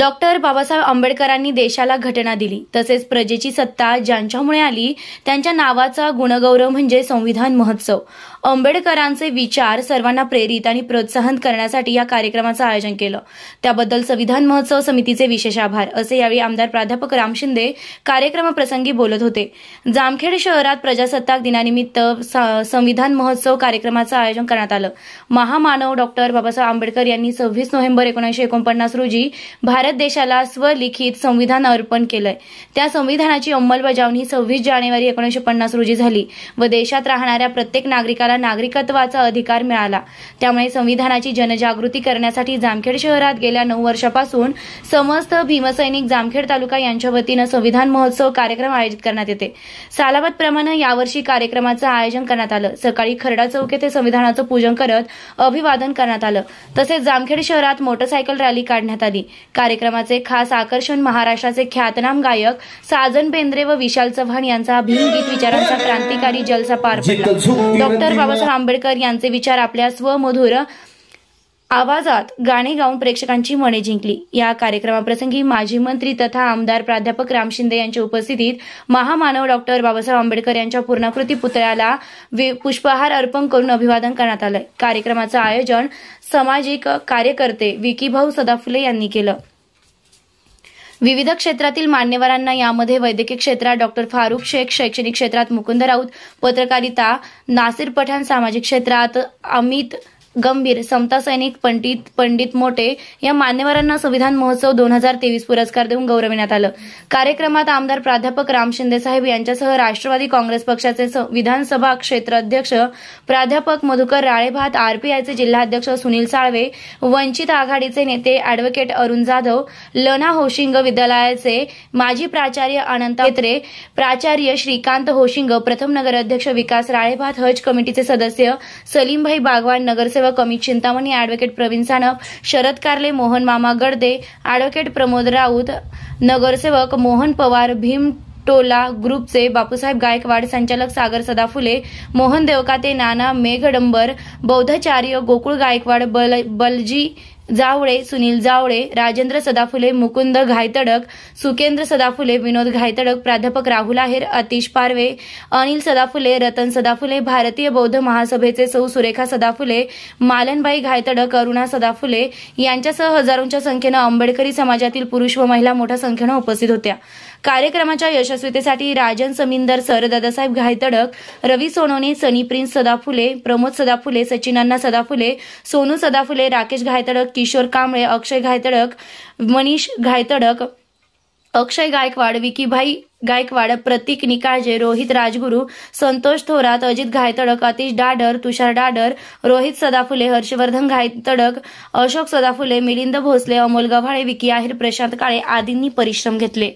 doctor Babasaheb आंबेडकरांनी देशाला घटना दिली तसेच प्रजेची सत्ता ज्यांच्यामुळे आली त्यांच्या नावाचा गुणगौरव म्हणजे संविधान महोत्सव आंबेडकरांचे विचार सर्वांना प्रेरित आणि प्रोत्साहन करण्यासाठी या कार्यक्रमाचं आयोजन केलं त्याबद्दल संविधान महोत्सव समितीचे विशेष आभार असे यावेळी आमदार प्राध्यापक राम शिंदे कार्यक्रमाप्रसंगी बोलत होते जामखेड शहरात प्रजासत्ताक दिनानिमित्त संविधान महोत्सव कार्यक्रमाचं आयोजन करण्यात आलं महामानव डॉक्टर बाबासाहेब आंबेडकर यांनी सव्वीस नोव्हेंबर एकोणीसशे एकोणपन्नास रोजी भारत भारत देशाला स्वलिखित संविधान अर्पण केलंय त्या संविधानाची अंमलबजावणी सव्वीस जानेवारी एकोणीसशे पन्नास रोजी झाली व देशात राहणाऱ्या प्रत्येक नागरिकाला नागरिकत्वाचा अधिकार मिळाला त्यामुळे संविधानाची जनजागृती करण्यासाठी जामखेड शहरात गेल्या नऊ वर्षापासून समस्त भीमसैनिक जामखेड तालुका यांच्या वतीनं संविधान महोत्सव कार्यक्रम आयोजित करण्यात येते प्रमाणे यावर्षी कार्यक्रमाचं आयोजन करण्यात आलं सकाळी खरडा चौक येथे संविधानाचं पूजन करत अभिवादन करण्यात आलं तसेच जामखेड शहरात मोटरसायकल रॅली काढण्यात आली कार्यक्रमाचे खास आकर्षण महाराष्ट्राचे ख्यातनाम गायक साजन बेंद्रे व विशाल चव्हाण यांचा भीमगीत विचारांचा क्रांतिकारी जलसा पार पडला म्हणजे डॉक्टर बाबासाहेब आंबेडकर यांचे विचार आपल्या स्वमधुर आवाजात गाणे गाऊन प्रेक्षकांची मने जिंकली या कार्यक्रमाप्रसंगी माजी मंत्री तथा आमदार प्राध्यापक राम शिंदे यांच्या उपस्थितीत महामानव डॉक्टर बाबासाहेब आंबेडकर यांच्या पूर्णाकृती पुतळ्याला पुष्पहार अर्पण करून अभिवादन करण्यात आलं कार्यक्रमाचं आयोजन सामाजिक कार्यकर्ते विकीभाऊ सदाफुले यांनी केलं विविध क्षेत्रातील मान्यवरांना यामध्ये वैद्यकीय क्षेत्रात डॉक्टर फारुख शेख शैक्षणिक क्षेत्रात मुकुंद राऊत पत्रकारिता नासिर पठाण सामाजिक क्षेत्रात अमित गंभीर समता सैनिक पंडित पंडित मोटे या मान्यवरांना संविधान महोत्सव दोन हजार तेवीस पुरस्कार देऊन गौरविण्यात आलं कार्यक्रमात आमदार प्राध्यापक राम शिंदे साहेब यांच्यासह राष्ट्रवादी काँग्रेस पक्षाचे विधानसभा क्षेत्राध्यक्ष प्राध्यापक मधुकर राळेभात आरपीआयचे जिल्हाध्यक्ष सुनील साळवे वंचित आघाडीचे नेते अॅडव्होकेट अरुण जाधव लना होशिंग विद्यालयाचे माजी प्राचार्य अनंत मेत्रे प्राचार्य श्रीकांत होशिंग प्रथम नगराध्यक्ष विकास राळेभात हज कमिटीचे सदस्य सलीमभाई बागवान नगर नगरसेवक अमित चिंतामणी अॅडव्होकेट प्रवीण सानप शरद कारले मोहन मामा गडदे अॅडव्होकेट प्रमोद राऊत नगरसेवक मोहन पवार भीम टोला ग्रुपचे बापूसाहेब गायकवाड संचालक सागर सदाफुले मोहन देवकाते नाना मेघडंबर बौद्धाचार्य गोकुळ गायकवाड बल बलजी जावळे सुनील जावळे राजेंद्र सदाफुले मुकुंद घायतडक सुकेंद्र सदाफुले विनोद घायतडक प्राध्यापक राहुल आहेर अतिश पारवे अनिल सदाफुले रतन सदाफुले भारतीय बौद्ध महासभेचे सौ सुरेखा सदाफुले मालनबाई घायतडक अरुणा सदाफुले यांच्यासह हजारोंच्या संख्येनं आंबेडकरी समाजातील पुरुष व महिला मोठ्या संख्येनं उपस्थित होत्या कार्यक्रमाच्या यशस्वीतेसाठी राजन समिंदर सर दादासाहेब घायतडक रवी सोनोने सनी प्रिन्स सदाफुले प्रमोद सदाफुले सचिनांना सदाफुले सोनू सदाफुले राकेश घायतडक किशोर कांबळे अक्षय घायतडक मनीष घायतडक अक्षय गायकवाड विकीभाई गायकवाड प्रतीक निकाळजे रोहित राजगुरू संतोष थोरात अजित घायतडक अतिश डाडर तुषार डाडर रोहित सदाफुले हर्षवर्धन घायतडक अशोक सदाफुले मिलिंद भोसले अमोल गव्हाळे विकी आहिर प्रशांत काळे आदींनी परिश्रम घेतले